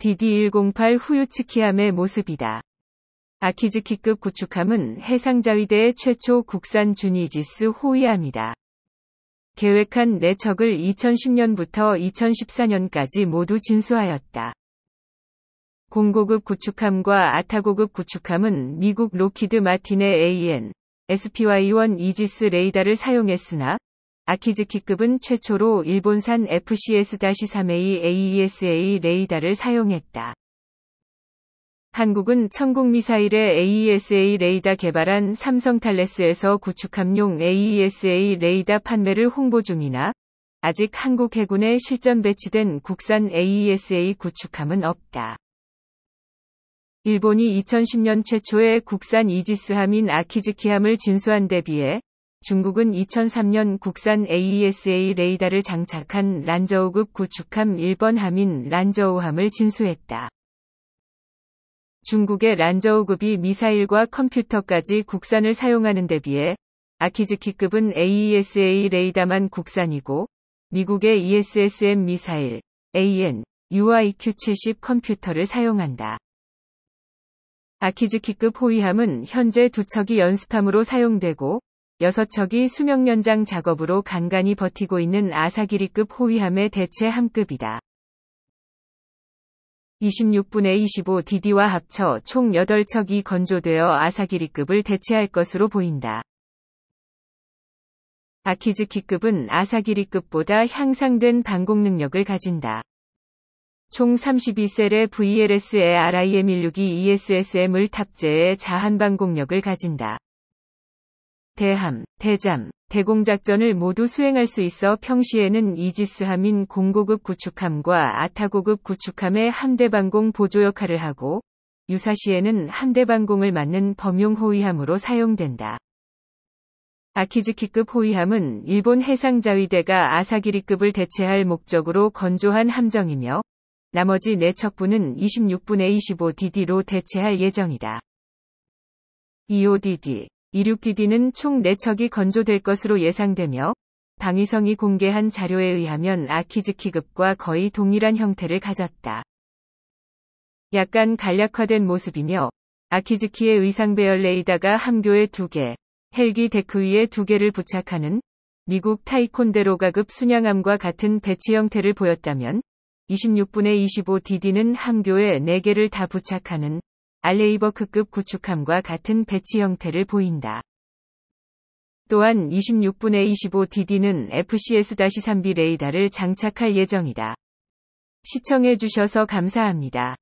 DD-108 후유치키함의 모습이다. 아키즈키급 구축함은 해상자위대의 최초 국산 주니지스 호위함이다. 계획한 내척을 2010년부터 2014년까지 모두 진수하였다. 공고급 구축함과 아타고급 구축함은 미국 로키드 마틴의 AN, SPY-1 이지스 레이더를 사용했으나 아키즈키급은 최초로 일본산 FCS-3A AESA 레이다를 사용했다. 한국은 천국미사일의 AESA 레이다 개발한 삼성탈레스에서 구축함용 AESA 레이다 판매를 홍보 중이나 아직 한국 해군에 실전 배치된 국산 AESA e 구축함은 없다. 일본이 2010년 최초의 국산 이지스함인 아키즈키함을 진수한 데 비해 중국은 2003년 국산 AESA e 레이더를 장착한 란저우급 구축함 1번 함인 란저우함을 진수했다. 중국의 란저우급이 미사일과 컴퓨터까지 국산을 사용하는 데 비해 아키즈키급은 AESA e 레이더만 국산이고 미국의 ESSM 미사일 AN UIQ-70 컴퓨터를 사용한다. 아키즈키급 호위함은 현재 두 척이 연습함으로 사용되고 6 척이 수명 연장 작업으로 간간히 버티고 있는 아사기리급 호위함의 대체 함급이다. 26분의 25 DD와 합쳐 총 8척이 건조되어 아사기리급을 대체할 것으로 보인다. 아키즈키급은 아사기리급보다 향상된 방공 능력을 가진다. 총 32셀의 v l s a RIM-16이 ESSM을 탑재해 자한 방공력을 가진다. 대함, 대잠, 대공작전을 모두 수행할 수 있어 평시에는 이지스함인 공고급 구축함과 아타고급 구축함의 함대방공 보조 역할을 하고 유사시에는 함대방공을 맡는 범용 호위함으로 사용된다. 아키즈키급 호위함은 일본 해상자위대가 아사기리급을 대체할 목적으로 건조한 함정이며 나머지 내척부는 26분의 25DD로 대체할 예정이다. EODD 2 6 d d 는총 4척이 건조될 것으로 예상되며 방위성이 공개한 자료에 의하면 아키즈키급과 거의 동일한 형태를 가졌다. 약간 간략화된 모습이며 아키즈키의 의상 배열 레이다가 함교에 2개, 헬기 데크 위에 2개를 부착하는 미국 타이콘데로가급 순양함과 같은 배치 형태를 보였다면 26분의 25DD는 함교에 4개를 다 부착하는 알레이버크급 구축함과 같은 배치 형태를 보인다. 또한 26분의 25DD는 FCS-3B 레이더를 장착할 예정이다. 시청해주셔서 감사합니다.